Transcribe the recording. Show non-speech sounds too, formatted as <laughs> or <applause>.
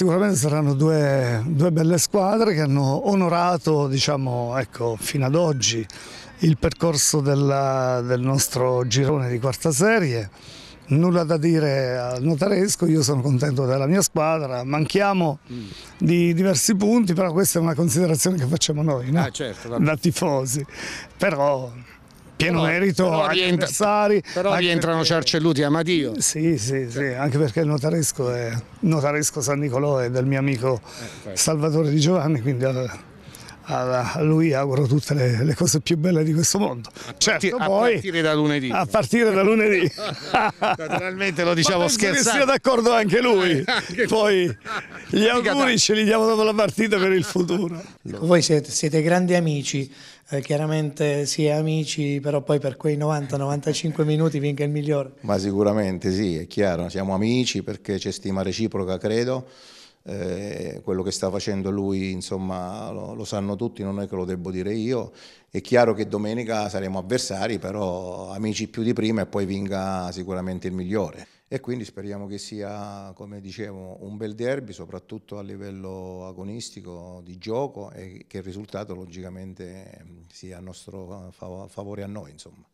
Sicuramente saranno due, due belle squadre che hanno onorato diciamo, ecco, fino ad oggi il percorso della, del nostro girone di quarta serie. Nulla da dire al notaresco, io sono contento della mia squadra, manchiamo mm. di diversi punti, però questa è una considerazione che facciamo noi no? ah, certo, da tifosi. Però pieno merito però agli rientra, avversari. Però rientrano perché... Cercelluti Amadio. Sì, sì, sì, cioè- anche perché il notaresco, è, notaresco San Nicolò è del mio amico eh, certo. Salvatore Di Giovanni, quindi a lui auguro tutte le, le, cose più belle di questo mondo. A, certo, a poi, partire da lunedì. A partire da lunedì. <laughs> Naturalmente lo diciamo scherzando. Sia d'accordo anche lui. Eh, poi gli auguri ce li diamo dopo la partita per il futuro. Voi siete, siete grandi amici, eh, chiaramente si è amici, però poi per quei 90-95 minuti vinca il migliore. Ma sicuramente sì, è chiaro, siamo amici perché c'è stima reciproca, credo. Eh, quello che sta facendo lui insomma, lo, lo, sanno tutti, non è che lo devo dire io, è chiaro che domenica saremo avversari, però amici più di prima e poi vinga sicuramente il migliore. E quindi speriamo che sia, come dicevo, un bel derby, soprattutto a livello agonistico di gioco e che il risultato logicamente sia a nostro favore a noi. Insomma.